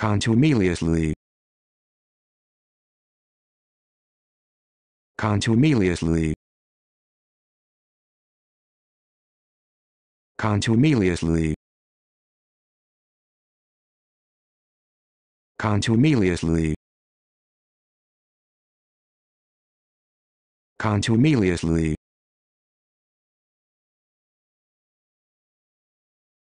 contumeliously contumeliously contumeliously contumeliously contumeliously